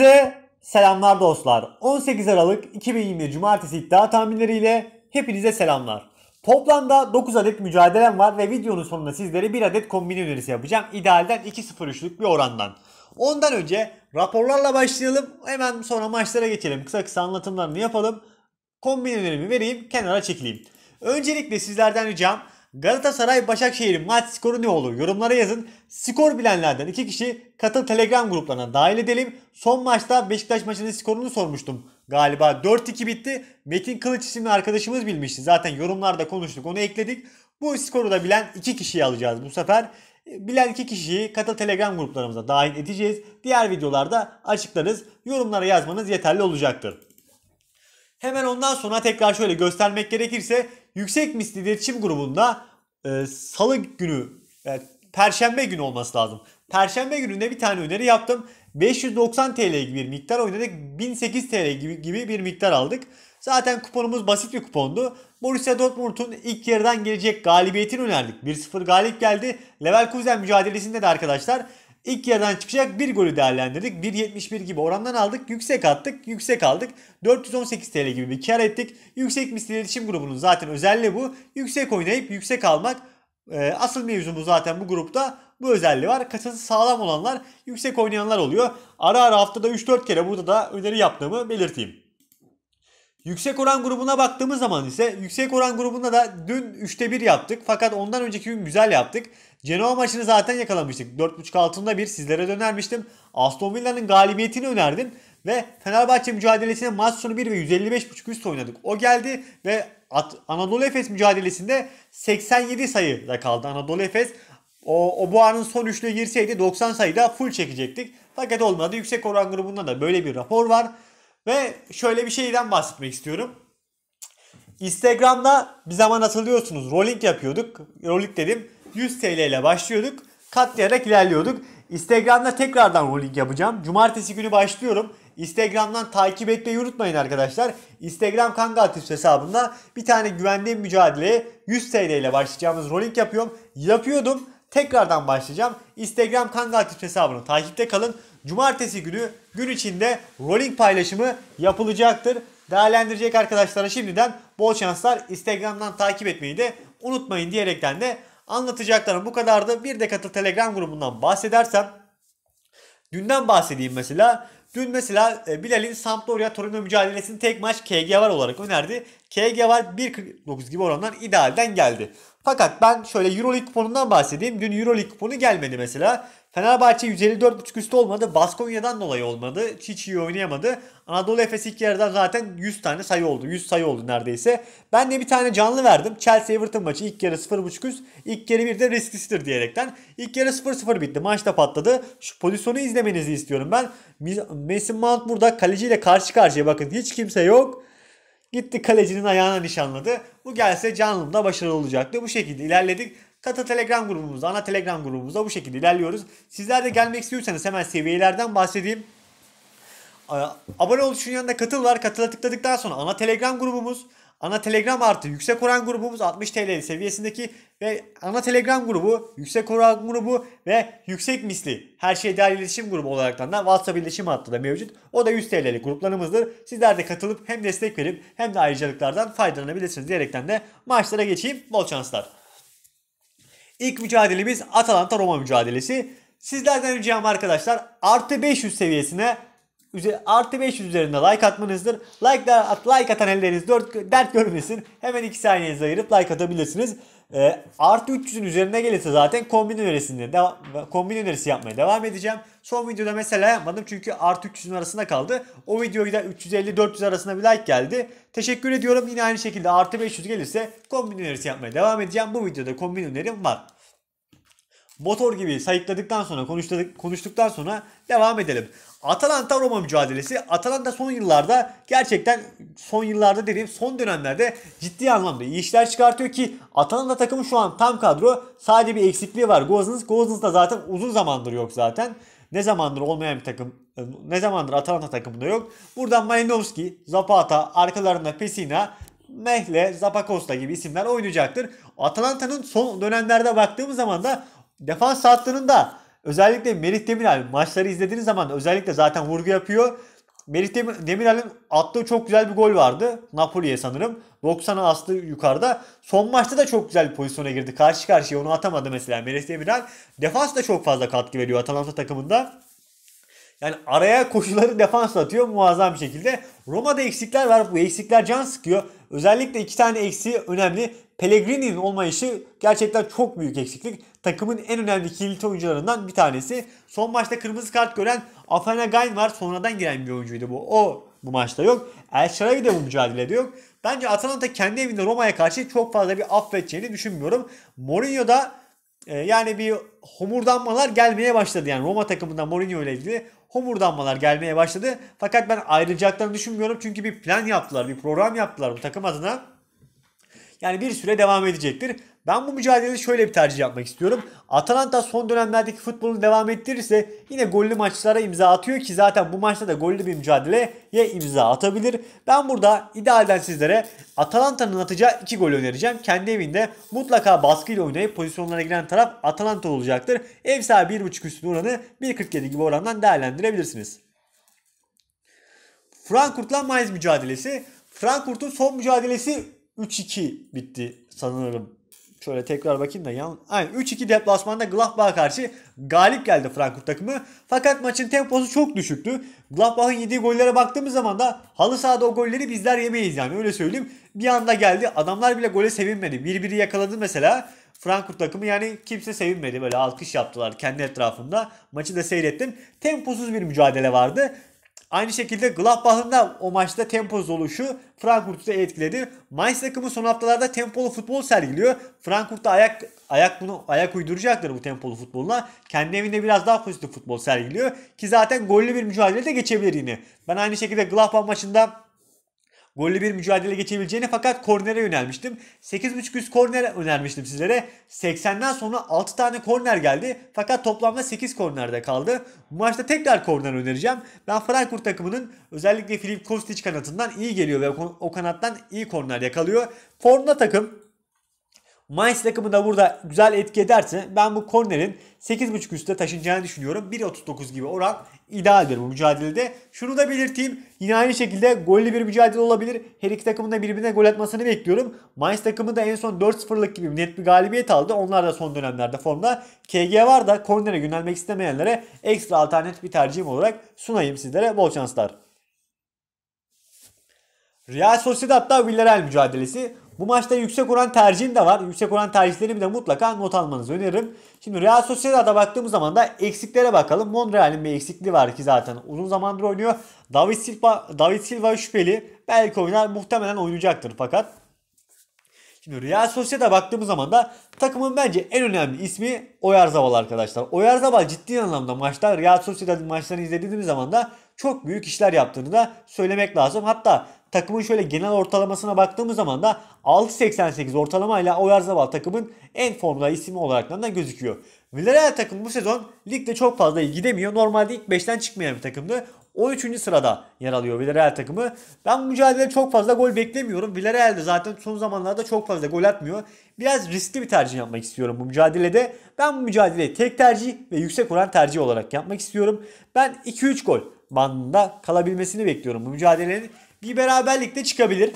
Size selamlar dostlar. 18 Aralık 2020 Cumartesi iddia tahminleriyle hepinize selamlar. Toplamda 9 adet mücadelem var ve videonun sonunda sizlere 1 adet kombine önerisi yapacağım. İdealden 2-0-3'lük bir orandan. Ondan önce raporlarla başlayalım. Hemen sonra maçlara geçelim. Kısa kısa anlatımlarını yapalım. Kombine önerimi vereyim. Kenara çekileyim. Öncelikle sizlerden ricam Galatasaray Başakşehir maç skoru ne olur? Yorumlara yazın. Skor bilenlerden iki kişi katıl Telegram gruplarına dahil edelim. Son maçta Beşiktaş maçının skorunu sormuştum. Galiba 4-2 bitti. Metin Kılıç isimli arkadaşımız bilmişti. Zaten yorumlarda konuştuk onu ekledik. Bu skoru da bilen iki kişiyi alacağız bu sefer. E, bilen iki kişiyi katıl Telegram gruplarımıza dahil edeceğiz. Diğer videolarda açıklarız. Yorumlara yazmanız yeterli olacaktır. Hemen ondan sonra tekrar şöyle göstermek gerekirse Yüksek Misli İletişim Grubu'nda e, salı günü, e, perşembe günü olması lazım. Perşembe gününde bir tane öneri yaptım. 590 TL gibi bir miktar oynadık. 1008 TL gibi, gibi bir miktar aldık. Zaten kuponumuz basit bir kupondu. Borussia Dortmund'un ilk yarıdan gelecek galibiyetini önerdik. 1-0 galip geldi. Leverkusen mücadelesinde de arkadaşlar İlk yerden çıkacak bir golü değerlendirdik. 1.71 gibi orandan aldık. Yüksek attık. Yüksek aldık. 418 TL gibi bir kar ettik. Yüksek misli iletişim grubunun zaten özelliği bu. Yüksek oynayıp yüksek almak. E, asıl mevzumuz zaten bu grupta bu özelliği var. Kasası sağlam olanlar yüksek oynayanlar oluyor. Ara ara haftada 3-4 kere burada da öneri yaptığımı belirteyim. Yüksek oran grubuna baktığımız zaman ise yüksek oran grubunda da dün 3'te 1 yaptık. Fakat ondan önceki gün güzel yaptık. Genoa maçını zaten yakalamıştık. 4.5 altında bir sizlere dönermiştim. Aston Villa'nın galibiyetini önerdim. Ve Fenerbahçe mücadelesine maç sonu 1 ve 155.5 üst oynadık. O geldi ve At Anadolu Efes mücadelesinde 87 sayıda kaldı Anadolu Efes. O, o bu anın son üçlüğe girseydi 90 sayıda full çekecektik. Fakat olmadı. Yüksek oran grubunda da böyle bir rapor var. Ve şöyle bir şeyden bahsetmek istiyorum. Instagram'da bir zaman hatırlıyorsunuz rolling yapıyorduk. Rolling dedim 100 TL ile başlıyorduk. Katlayarak ilerliyorduk. Instagram'da tekrardan rolling yapacağım. Cumartesi günü başlıyorum. Instagram'dan takip etmeyi unutmayın arkadaşlar. Instagram Kanga Atif hesabında bir tane güvendiğim mücadeleye 100 TL ile başlayacağımız rolling yapıyorum. Yapıyordum. Tekrardan başlayacağım. Instagram Kangal Tips hesabını takipte kalın. Cumartesi günü gün içinde rolling paylaşımı yapılacaktır. Değerlendirecek arkadaşlara şimdiden bol şanslar. Instagram'dan takip etmeyi de unutmayın diyerekten de anlatacaklarım bu kadardı. Bir de katıl Telegram grubundan bahsedersem dünden bahsedeyim mesela. Dün mesela e, Bilal'in Sampdoria Torino mücadelesini tek maç KG var olarak önerdi. KG var 1.49 gibi orandan idealden geldi. Fakat ben şöyle Euroleague kuponundan bahsedeyim. Dün Euroleague kuponu gelmedi mesela. Fenerbahçe 154.5 üstü olmadı. Baskonya'dan dolayı olmadı. Çiçi oynayamadı. Anadolu Efes ilk yarıdan zaten 100 tane sayı oldu. 100 sayı oldu neredeyse. Ben de bir tane canlı verdim. Chelsea Everton maçı ilk yarı 0.5 üst. İlk yarı bir de risklisidir diyerekten. İlk yarı 0-0 bitti. Maç da patladı. Şu pozisyonu izlemenizi istiyorum ben. Mason Mount burada kaleciyle karşı karşıya bakın. Hiç kimse yok. Gitti kalecinin ayağına nişanladı. Bu gelse Canlı'da başarılı olacaktı. Bu şekilde ilerledik. Kata Telegram grubumuzda, ana Telegram grubumuzda bu şekilde ilerliyoruz. Sizler de gelmek istiyorsanız hemen seviyelerden bahsedeyim. Ee, abone ol tuşunun yanında katıl var. Katıla tıkladıktan sonra ana Telegram grubumuz, Ana Telegram artı yüksek oran grubumuz 60 TL seviyesindeki ve ana Telegram grubu, yüksek oran grubu ve yüksek misli her şey değerli iletişim grubu olarak da WhatsApp iletişim hattı da mevcut. O da 100 TL'lik gruplarımızdır. Sizler de katılıp hem destek verip hem de ayrıcalıklardan faydalanabilirsiniz diyerekten de maçlara geçeyim. Bol şanslar. İlk mücadelemiz Atalanta Roma mücadelesi. Sizlerden ricam arkadaşlar artı 500 seviyesine artı 500 üzerinde like atmanızdır. Like, at, like atan elleriniz dört, dert görmesin. Hemen 2 saniyenizi ayırıp like atabilirsiniz. E, artı 300'ün üzerine gelirse zaten kombin önerisinde de, kombin önerisi yapmaya devam edeceğim. Son videoda mesela yapmadım çünkü artı 300'ün arasında kaldı. O videoyu da 350-400 arasında bir like geldi. Teşekkür ediyorum. Yine aynı şekilde artı 500 gelirse kombin önerisi yapmaya devam edeceğim. Bu videoda kombin önerim var motor gibi sayıkladıktan sonra konuştuk, konuştuktan sonra devam edelim. Atalanta Roma mücadelesi. Atalanta son yıllarda gerçekten son yıllarda dediğim son dönemlerde ciddi anlamda iyi işler çıkartıyor ki Atalanta takımı şu an tam kadro. Sadece bir eksikliği var. Gozens. Gozens da zaten uzun zamandır yok zaten. Ne zamandır olmayan bir takım ne zamandır Atalanta takımında yok. Buradan Malinowski, Zapata, arkalarında Pesina, Mehle, Zapacosta gibi isimler oynayacaktır. Atalanta'nın son dönemlerde baktığımız zaman da Defans hattında özellikle Merih Demiral maçları izlediğiniz zaman özellikle zaten vurgu yapıyor. Merih Demirel'in attığı çok güzel bir gol vardı. Napoli'ye sanırım. 90'a astı yukarıda. Son maçta da çok güzel bir pozisyona girdi. Karşı karşıya onu atamadı mesela Merih Demiral. Defans da çok fazla katkı veriyor Atalanta takımında. Yani araya koşuları defans atıyor muazzam bir şekilde. Roma'da eksikler var. Bu eksikler can sıkıyor. Özellikle iki tane eksiği önemli. Pellegrini'nin olmayışı gerçekten çok büyük eksiklik takımın en önemli kilit oyuncularından bir tanesi. Son maçta kırmızı kart gören Afana Gain var. Sonradan giren bir oyuncuydu bu. O bu maçta yok. El Şaravi da bu mücadelede yok. Bence Atalanta kendi evinde Roma'ya karşı çok fazla bir affedeceğini düşünmüyorum. Mourinho da e, yani bir homurdanmalar gelmeye başladı. Yani Roma takımından Mourinho ile ilgili homurdanmalar gelmeye başladı. Fakat ben ayrılacaklarını düşünmüyorum. Çünkü bir plan yaptılar, bir program yaptılar bu takım adına. Yani bir süre devam edecektir. Ben bu mücadelede şöyle bir tercih yapmak istiyorum. Atalanta son dönemlerdeki futbolunu devam ettirirse yine gollü maçlara imza atıyor ki zaten bu maçta da gollü bir mücadeleye imza atabilir. Ben burada idealden sizlere Atalanta'nın atacağı 2 gol önereceğim. Kendi evinde mutlaka baskıyla oynayıp pozisyonlara giren taraf Atalanta olacaktır. Ev sahibi 1.5 üstün oranı 1.47 gibi orandan değerlendirebilirsiniz. Frankfurt'la Mainz mücadelesi. Frankfurt'un son mücadelesi 3-2 bitti sanırım şöyle tekrar bakayım da yan... Aynen 3-2 deplasmanda Gladbach'a karşı galip geldi Frankfurt takımı. Fakat maçın temposu çok düşüktü. Gladbach'ın yediği gollere baktığımız zaman da halı sahada o golleri bizler yemeyiz yani öyle söyleyeyim. Bir anda geldi adamlar bile gole sevinmedi. Birbiri yakaladı mesela. Frankfurt takımı yani kimse sevinmedi. Böyle alkış yaptılar kendi etrafında. Maçı da seyrettim. Temposuz bir mücadele vardı. Aynı şekilde Gladbach'ın da o maçta temposuz oluşu Frankfurt'u da etkiledi. Mainz takımı son haftalarda tempolu futbol sergiliyor. Frankfurt'ta ayak ayak bunu ayak uyduracaktır bu tempolu futboluna. Kendi evinde biraz daha pozitif futbol sergiliyor ki zaten gollü bir mücadele de geçebilir yine. Ben aynı şekilde Gladbach maçında gollü bir mücadele geçebileceğini fakat kornere yönelmiştim. 8.5 üst korner önermiştim sizlere. 80'den sonra 6 tane korner geldi fakat toplamda 8 kornerde kaldı. Bu maçta tekrar korner önereceğim. Ben Frankfurt takımının özellikle Filip Kostic kanatından iyi geliyor ve o kanattan iyi korner yakalıyor. Formda takım Mainz takımı da burada güzel etki ederse ben bu kornerin 8.5 üstte taşınacağını düşünüyorum. 1.39 gibi oran idealdir bu mücadelede. Şunu da belirteyim. Yine aynı şekilde gollü bir mücadele olabilir. Her iki takımın da birbirine gol atmasını bekliyorum. Mainz takımı da en son 4-0'lık gibi net bir galibiyet aldı. Onlar da son dönemlerde formda. KG var da kornere yönelmek istemeyenlere ekstra alternatif bir tercihim olarak sunayım sizlere. Bol şanslar. Real Sociedad'la Villarreal mücadelesi. Bu maçta yüksek oran tercihim de var. Yüksek oran tercihlerimi de mutlaka not almanızı öneririm. Şimdi Real Sociedad'a baktığımız zaman da eksiklere bakalım. Monreal'in bir eksikliği var ki zaten uzun zamandır oynuyor. David Silva, David Silva şüpheli. Belki oynar muhtemelen oynayacaktır fakat. Şimdi Real Sociedad'a baktığımız zaman da takımın bence en önemli ismi Oyarzabal arkadaşlar. Oyarzabal ciddi anlamda maçlar Real Sociedad'ın maçlarını izlediğimiz zaman da çok büyük işler yaptığını da söylemek lazım. Hatta takımın şöyle genel ortalamasına baktığımız zaman da 6.88 ortalamayla Oyarzabal takımın en formda ismi olarak da gözüküyor. Villarreal takımı bu sezon ligde çok fazla gidemiyor. Normalde ilk 5'ten çıkmayan bir takımdı. 13. sırada yer alıyor Villarreal takımı. Ben bu mücadelede çok fazla gol beklemiyorum. Villarreal de zaten son zamanlarda çok fazla gol atmıyor. Biraz riskli bir tercih yapmak istiyorum bu mücadelede. Ben bu mücadeleyi tek tercih ve yüksek oran tercih olarak yapmak istiyorum. Ben 2-3 gol bandında kalabilmesini bekliyorum bu mücadelenin bir beraberlikte çıkabilir.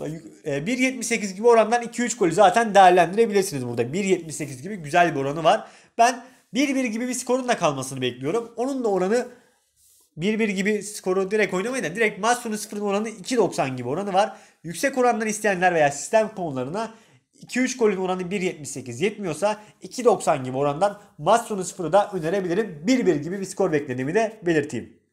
1.78 e, gibi orandan 2-3 golü zaten değerlendirebilirsiniz burada. 1.78 gibi güzel bir oranı var. Ben 1-1 gibi bir skorun da kalmasını bekliyorum. Onun da oranı 1-1 gibi skoru direkt oynamayın da direkt maç sonu 0'ın oranı 2.90 gibi oranı var. Yüksek orandan isteyenler veya sistem konularına 2-3 golün oranı 1.78 yetmiyorsa 2.90 gibi orandan maç sonu 0'ı da önerebilirim. 1-1 gibi bir skor beklediğimi de belirteyim.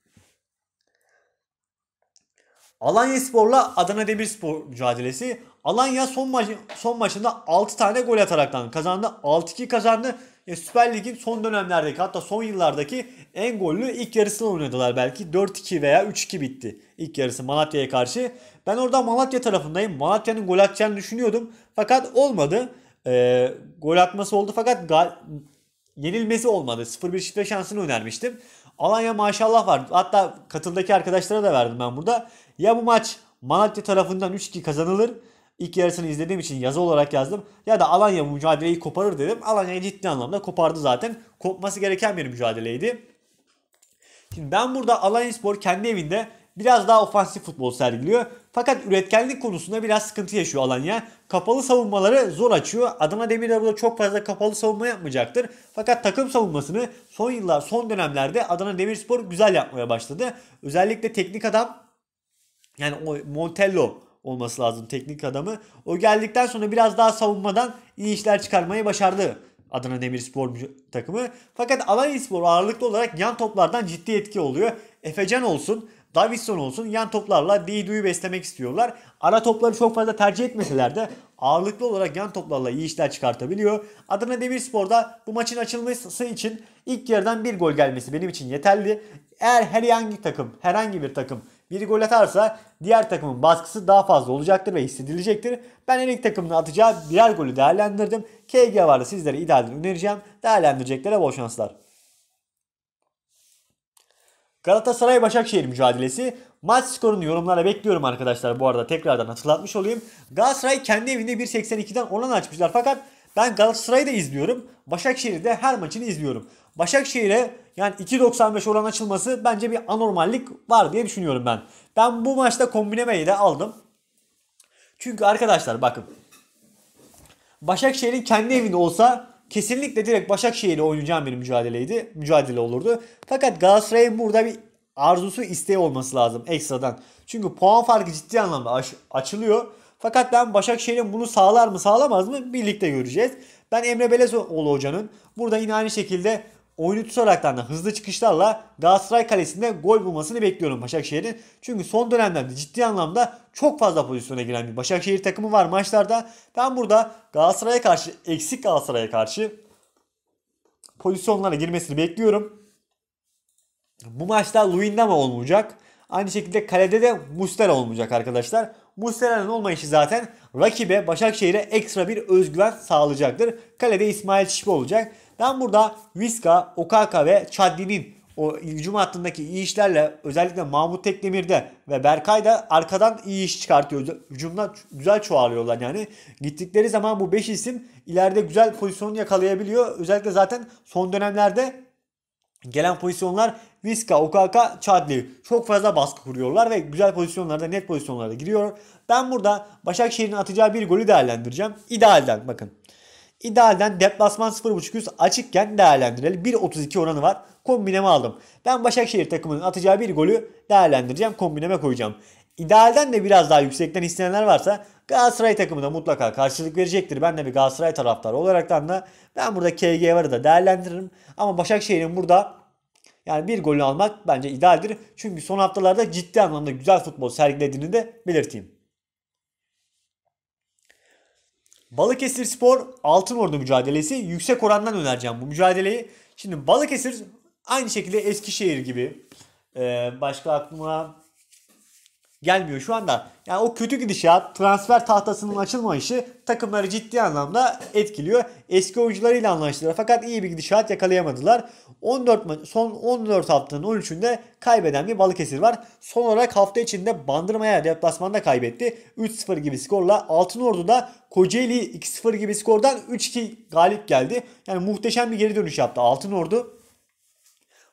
Alanya Spor'la Adana Demirspor mücadelesi. Alanya son, maç, son maçında 6 tane gol ataraktan kazandı. 6-2 kazandı. E, Süper Lig'in son dönemlerdeki hatta son yıllardaki en gollü ilk yarısını oynadılar belki. 4-2 veya 3-2 bitti ilk yarısı Malatya'ya karşı. Ben orada Malatya tarafındayım. Malatya'nın gol atacağını düşünüyordum. Fakat olmadı. E, gol atması oldu fakat yenilmesi olmadı. 0-1 şifre şansını önermiştim. Alanya maşallah var. Hatta katıldaki arkadaşlara da verdim ben burada. Ya bu maç Malatya tarafından 3-2 kazanılır. İlk yarısını izlediğim için yazı olarak yazdım. Ya da Alanya mücadeleyi koparır dedim. Alanya ciddi anlamda kopardı zaten. Kopması gereken bir mücadeleydi. Şimdi ben burada Alanya Spor kendi evinde biraz daha ofansif futbol sergiliyor. Fakat üretkenlik konusunda biraz sıkıntı yaşıyor Alanya. Kapalı savunmaları zor açıyor. Adana Demir de burada çok fazla kapalı savunma yapmayacaktır. Fakat takım savunmasını son yıllar, son dönemlerde Adana Demirspor güzel yapmaya başladı. Özellikle teknik adam yani o Montello olması lazım teknik adamı. O geldikten sonra biraz daha savunmadan iyi işler çıkarmayı başardı Adana Demirspor takımı. Fakat Alanyaspor ağırlıklı olarak yan toplardan ciddi etki oluyor. Efecan olsun, Davison olsun yan toplarla Didu'yu beslemek istiyorlar. Ara topları çok fazla tercih etmeseler de ağırlıklı olarak yan toplarla iyi işler çıkartabiliyor. Adana Demirspor'da bu maçın açılması için ilk yarıdan bir gol gelmesi benim için yeterli. Eğer herhangi takım, herhangi bir takım bir gol atarsa diğer takımın baskısı daha fazla olacaktır ve hissedilecektir. Ben her iki takımın atacağı birer golü değerlendirdim. KG vardı sizlere idealini önereceğim. Değerlendireceklere bol şanslar. Galatasaray-Başakşehir mücadelesi. Maç skorunu yorumlara bekliyorum arkadaşlar bu arada tekrardan hatırlatmış olayım. Galatasaray kendi evinde 1.82'den olan açmışlar fakat ben Galatasaray'ı da izliyorum. Başakşehir'i de her maçını izliyorum. Başakşehir'e yani 2.95 oran açılması bence bir anormallik var diye düşünüyorum ben. Ben bu maçta kombinemeyi de aldım. Çünkü arkadaşlar bakın. Başakşehir'in kendi evinde olsa kesinlikle direkt Başakşehir ile oynayacağım bir mücadeleydi. Mücadele olurdu. Fakat Galatasaray'ın burada bir arzusu isteği olması lazım ekstradan. Çünkü puan farkı ciddi anlamda aş- açılıyor. Fakat ben Başakşehir'in bunu sağlar mı sağlamaz mı birlikte göreceğiz. Ben Emre Belezoğlu hocanın burada yine aynı şekilde oyunu tutaraktan da hızlı çıkışlarla Galatasaray kalesinde gol bulmasını bekliyorum Başakşehir'in. Çünkü son dönemlerde ciddi anlamda çok fazla pozisyona giren bir Başakşehir takımı var maçlarda. Ben burada Galatasaray'a karşı, eksik Galatasaray'a karşı pozisyonlara girmesini bekliyorum. Bu maçta Luindama olmayacak. Aynı şekilde kalede de Mustera olmayacak arkadaşlar. Mustera'nın olmayışı zaten rakibe Başakşehir'e ekstra bir özgüven sağlayacaktır. Kalede İsmail Çipi olacak. Ben burada Viska, Okaka ve Chadli'nin o hücum hattındaki iyi işlerle özellikle Mahmut Tekdemir'de ve Berkay da arkadan iyi iş çıkartıyor. Hücumda güzel çoğalıyorlar yani. Gittikleri zaman bu 5 isim ileride güzel pozisyon yakalayabiliyor. Özellikle zaten son dönemlerde gelen pozisyonlar Viska, Okaka, Chadli çok fazla baskı kuruyorlar ve güzel pozisyonlarda net pozisyonlarda giriyor. Ben burada Başakşehir'in atacağı bir golü değerlendireceğim. İdealden bakın İdealden deplasman 0.500 açıkken değerlendirelim. 1.32 oranı var. Kombineme aldım. Ben Başakşehir takımının atacağı bir golü değerlendireceğim. Kombineme koyacağım. İdealden de biraz daha yüksekten isteyenler varsa Galatasaray takımına mutlaka karşılık verecektir. Ben de bir Galatasaray taraftarı olaraktan da ben burada KG varı da değerlendiririm. Ama Başakşehir'in burada yani bir golü almak bence idealdir. Çünkü son haftalarda ciddi anlamda güzel futbol sergilediğini de belirteyim. Balıkesir Spor Altınordu mücadelesi. Yüksek orandan önereceğim bu mücadeleyi. Şimdi Balıkesir aynı şekilde Eskişehir gibi. Ee, başka aklıma gelmiyor şu anda. Yani o kötü gidişat, transfer tahtasının açılmayışı takımları ciddi anlamda etkiliyor. Eski oyuncularıyla anlaştılar fakat iyi bir gidişat yakalayamadılar. 14 son 14 haftanın 13'ünde kaybeden bir Balıkesir var. Son olarak hafta içinde Bandırma'ya deplasmanda kaybetti. 3-0 gibi skorla da Kocaeli 2-0 gibi skordan 3-2 galip geldi. Yani muhteşem bir geri dönüş yaptı Altınordu.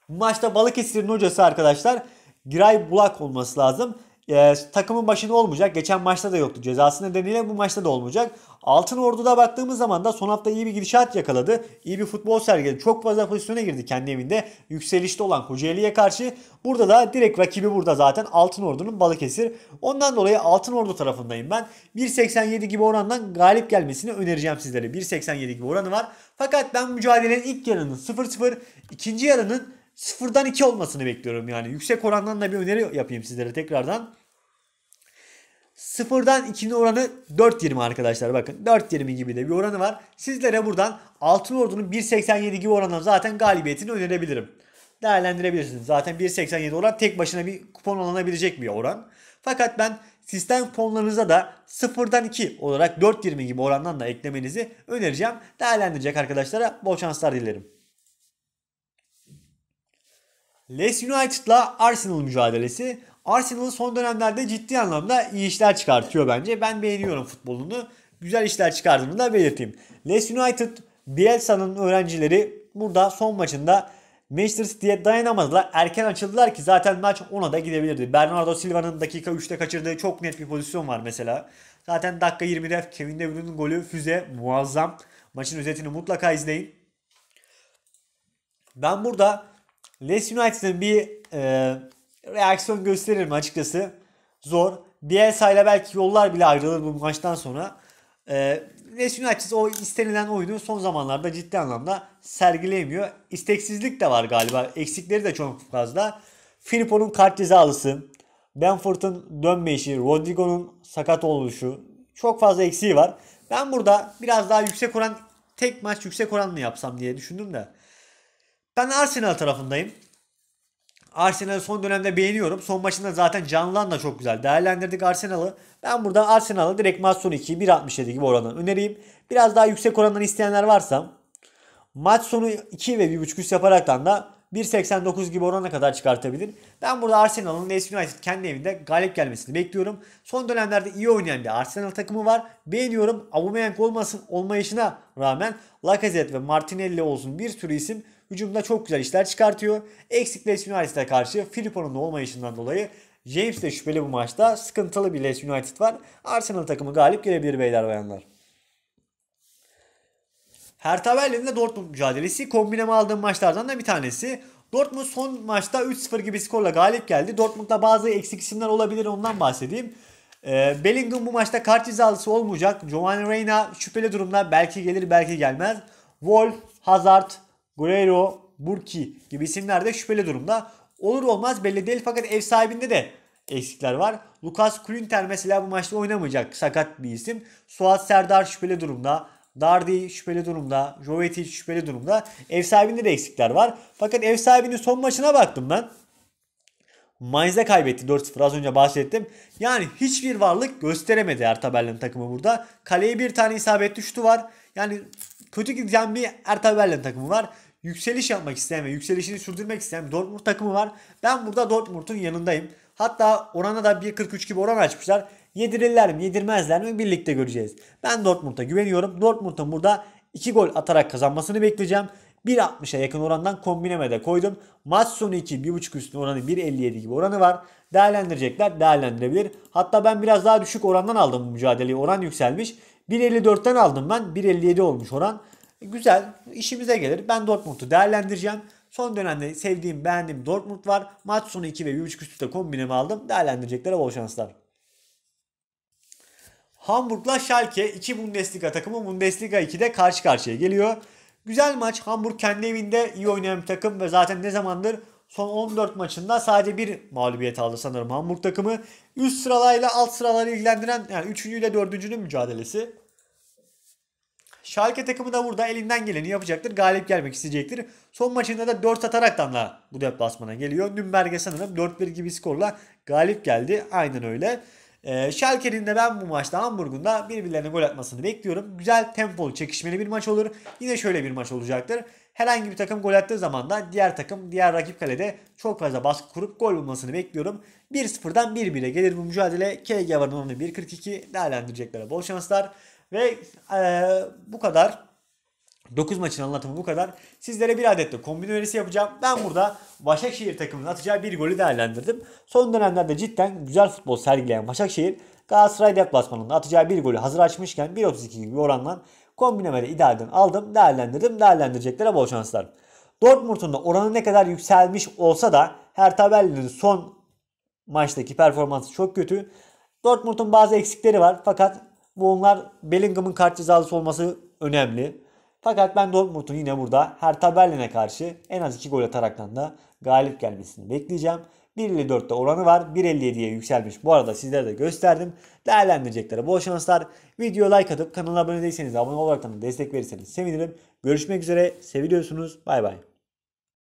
Maçta Balıkesir'in hocası arkadaşlar Giray Bulak olması lazım e, takımın başında olmayacak. Geçen maçta da yoktu cezası nedeniyle bu maçta da olmayacak. Altın Ordu'da baktığımız zaman da son hafta iyi bir gidişat yakaladı. İyi bir futbol sergiledi. Çok fazla pozisyona girdi kendi evinde. Yükselişte olan Kocaeli'ye karşı. Burada da direkt rakibi burada zaten Altın Ordu'nun Balıkesir. Ondan dolayı Altın Ordu tarafındayım ben. 1.87 gibi orandan galip gelmesini önereceğim sizlere. 1.87 gibi oranı var. Fakat ben mücadelenin ilk yarının 0-0, ikinci yarının sıfırdan iki olmasını bekliyorum yani. Yüksek orandan da bir öneri yapayım sizlere tekrardan. Sıfırdan iki'nin oranı 4.20 arkadaşlar bakın. 4.20 gibi de bir oranı var. Sizlere buradan Altın Ordu'nun 1.87 gibi oranına zaten galibiyetini önerebilirim. Değerlendirebilirsiniz. Zaten 1.87 oran tek başına bir kupon alınabilecek bir oran. Fakat ben sistem kuponlarınıza da 0'dan 2 olarak 4.20 gibi orandan da eklemenizi önereceğim. Değerlendirecek arkadaşlara bol şanslar dilerim. Leeds United'la Arsenal mücadelesi. Arsenal son dönemlerde ciddi anlamda iyi işler çıkartıyor bence. Ben beğeniyorum futbolunu. Güzel işler çıkardığını da belirteyim. Leeds United Bielsa'nın öğrencileri burada son maçında Manchester City'ye dayanamadılar. Erken açıldılar ki zaten maç ona da gidebilirdi. Bernardo Silva'nın dakika 3'te kaçırdığı çok net bir pozisyon var mesela. Zaten dakika 20'de Kevin De Bruyne'nin golü füze muazzam. Maçın özetini mutlaka izleyin. Ben burada Leeds United'ın bir e, reaksiyon gösterir mi açıkçası? Zor. Bielsa ile belki yollar bile ayrılır bu maçtan sonra. E, Leeds United o istenilen oyunu son zamanlarda ciddi anlamda sergileyemiyor. İsteksizlik de var galiba. Eksikleri de çok fazla. Filippo'nun kart cezalısı, Benford'un dönme işi, Rodrigo'nun sakat oluşu çok fazla eksiği var. Ben burada biraz daha yüksek oran tek maç yüksek oran mı yapsam diye düşündüm de ben Arsenal tarafındayım. Arsenal'ı son dönemde beğeniyorum. Son maçında zaten canlan da çok güzel değerlendirdik Arsenal'ı. Ben burada Arsenal'ı direkt maç sonu 2'yi 1.67 gibi oranla önereyim. Biraz daha yüksek orandan isteyenler varsa maç sonu 2 ve 1.5 üst yaparaktan da 1.89 gibi orana kadar çıkartabilir. Ben burada Arsenal'ın Leeds United kendi evinde galip gelmesini bekliyorum. Son dönemlerde iyi oynayan bir Arsenal takımı var. Beğeniyorum. Aubameyang olmasın olmayışına rağmen Lacazette ve Martinelli olsun bir sürü isim Hücumda çok güzel işler çıkartıyor. Eksik Leeds United'a karşı Filipo'nun olmayışından dolayı James de şüpheli bu maçta. Sıkıntılı bir Leeds United var. Arsenal takımı galip gelebilir beyler bayanlar. Hertha Berlin'de Dortmund mücadelesi kombineme aldığım maçlardan da bir tanesi. Dortmund son maçta 3-0 gibi skorla galip geldi. Dortmund'da bazı eksik isimler olabilir ondan bahsedeyim. Ee, Bellingham bu maçta kart cezalısı olmayacak. Giovanni Reina şüpheli durumda belki gelir belki gelmez. Wolf, Hazard, Guerrero, Burki gibi isimler de şüpheli durumda. Olur olmaz belli değil fakat ev sahibinde de eksikler var. Lucas Klinter mesela bu maçta oynamayacak sakat bir isim. Suat Serdar şüpheli durumda. Dardi şüpheli durumda. Jovetic şüpheli durumda. Ev sahibinde de eksikler var. Fakat ev sahibinin son maçına baktım ben. Mainz'e kaybetti 4-0 az önce bahsettim. Yani hiçbir varlık gösteremedi Erta Ertabel'in takımı burada. Kaleye bir tane isabetli şutu var. Yani kötü giden bir Erta Ertabel'in takımı var yükseliş yapmak isteyen ve yükselişini sürdürmek isteyen Dortmund takımı var. Ben burada Dortmund'un yanındayım. Hatta orana da 1.43 gibi oran açmışlar. Yedirirler mi yedirmezler mi birlikte göreceğiz. Ben Dortmund'a güveniyorum. Dortmund'un burada 2 gol atarak kazanmasını bekleyeceğim. 1.60'a yakın orandan kombinemede koydum. Maç sonu 2 1.5 üstü oranı 1.57 gibi oranı var. Değerlendirecekler değerlendirebilir. Hatta ben biraz daha düşük orandan aldım bu mücadeleyi. Oran yükselmiş. 1.54'ten aldım ben. 1.57 olmuş oran. Güzel işimize gelir. Ben Dortmund'u değerlendireceğim. Son dönemde sevdiğim, beğendiğim Dortmund var. Maç sonu 2 ve 1.5 üstüde kombinimi aldım. Değerlendireceklere bol şanslar. Hamburg'la Schalke 2 Bundesliga takımı Bundesliga 2'de karşı karşıya geliyor. Güzel maç. Hamburg kendi evinde iyi oynayan bir takım ve zaten ne zamandır son 14 maçında sadece bir mağlubiyet aldı sanırım Hamburg takımı. Üst sıralayla alt sıraları ilgilendiren yani 3. ile 4. mücadelesi. Şalke takımı da burada elinden geleni yapacaktır. Galip gelmek isteyecektir. Son maçında da 4 ataraktan da bu deplasmana geliyor. Nürnberg'e sanırım 4-1 gibi skorla galip geldi. Aynen öyle. Ee, Schalke'nin de ben bu maçta Hamburg'un da birbirlerine gol atmasını bekliyorum. Güzel tempolu çekişmeli bir maç olur. Yine şöyle bir maç olacaktır. Herhangi bir takım gol attığı zaman da diğer takım diğer rakip kalede çok fazla baskı kurup gol bulmasını bekliyorum. 1-0'dan 1-1'e gelir bu mücadele. KG var 1.42 değerlendireceklere bol şanslar. Ve e, bu kadar. 9 maçın anlatımı bu kadar. Sizlere bir adet de kombin önerisi yapacağım. Ben burada Başakşehir takımının atacağı bir golü değerlendirdim. Son dönemlerde cidden güzel futbol sergileyen Başakşehir Galatasaray deplasmanında atacağı bir golü hazır açmışken 1.32 gibi oranla kombinemede idareden aldım, değerlendirdim, değerlendireceklere bol şanslar. Dortmund'un da oranı ne kadar yükselmiş olsa da her Berlin'in son maçtaki performansı çok kötü. Dortmund'un bazı eksikleri var fakat bu onlar Bellingham'ın kart cezalısı olması önemli. Fakat ben Dortmund'un yine burada her Berlin'e karşı en az 2 gol ataraktan da galip gelmesini bekleyeceğim. 1.54'te oranı var. 1.57'ye yükselmiş. Bu arada sizlere de gösterdim. Değerlendireceklere bol şanslar. Video like atıp kanala abone değilseniz abone olarak da destek verirseniz sevinirim. Görüşmek üzere. Seviliyorsunuz. Bay bay.